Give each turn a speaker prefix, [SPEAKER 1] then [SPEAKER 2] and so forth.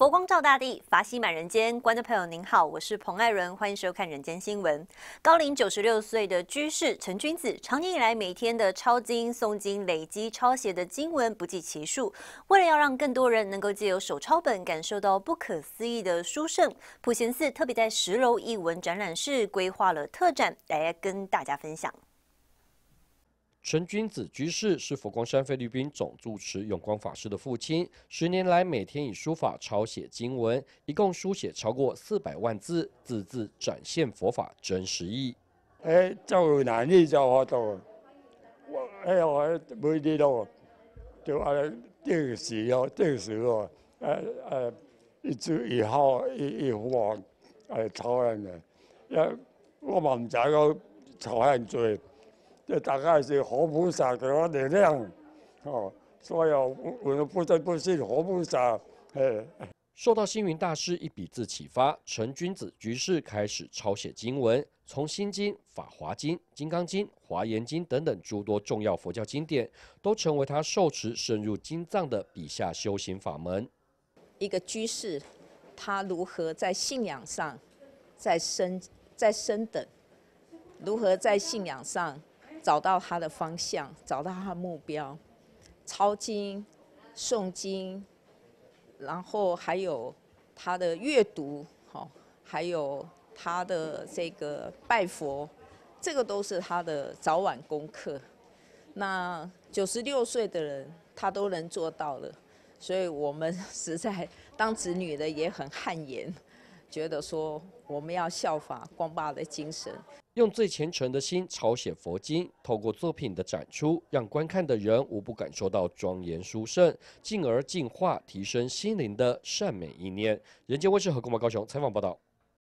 [SPEAKER 1] 佛光照大地，法喜满人间。观众朋友，您好，我是彭爱伦，欢迎收看《人间新闻》。高龄九十六岁的居士陈君子，长年以来每天的抄经、诵经，累积抄写的经文不计其数。为了要让更多人能够借由手抄本感受到不可思议的殊胜，普贤寺特别在十楼译文展览室规划了特展，来跟大家分享。
[SPEAKER 2] 陈君子居士是佛光山菲律宾总主持永光法师的父亲。十年来，每天以书法抄写经文，一共书写超过四百万字，字字展现佛法真实意。
[SPEAKER 3] 哎，就我哎我每日都，就定时哦，定时哦，一一一抄我唔抄做。这大概是活菩萨给我点亮，哦，所以有我我得不信活菩萨。嘿，
[SPEAKER 2] 受到星云大师一笔字启发，陈君子居士开始抄写经文，从《心经》《法华经》《金刚经》《华严经》等等诸多重要佛教经典，都成为他受持深入经藏的笔下修行法门。
[SPEAKER 4] 一个居士，他如何在信仰上在升在升等？如何在信仰上？找到他的方向，找到他的目标，抄经、诵经，然后还有他的阅读，好，还有他的这个拜佛，这个都是他的早晚功课。那九十六岁的人，他都能做到了，所以我们实在当子女的也很汗颜。觉得说我们要效法光爸的精神，
[SPEAKER 2] 用最虔诚的心抄写佛经，透过作品的展出，让观看的人无不感受到庄严殊胜，进而净化提升心灵的善美意念。人间卫视和光宝高雄采访报道。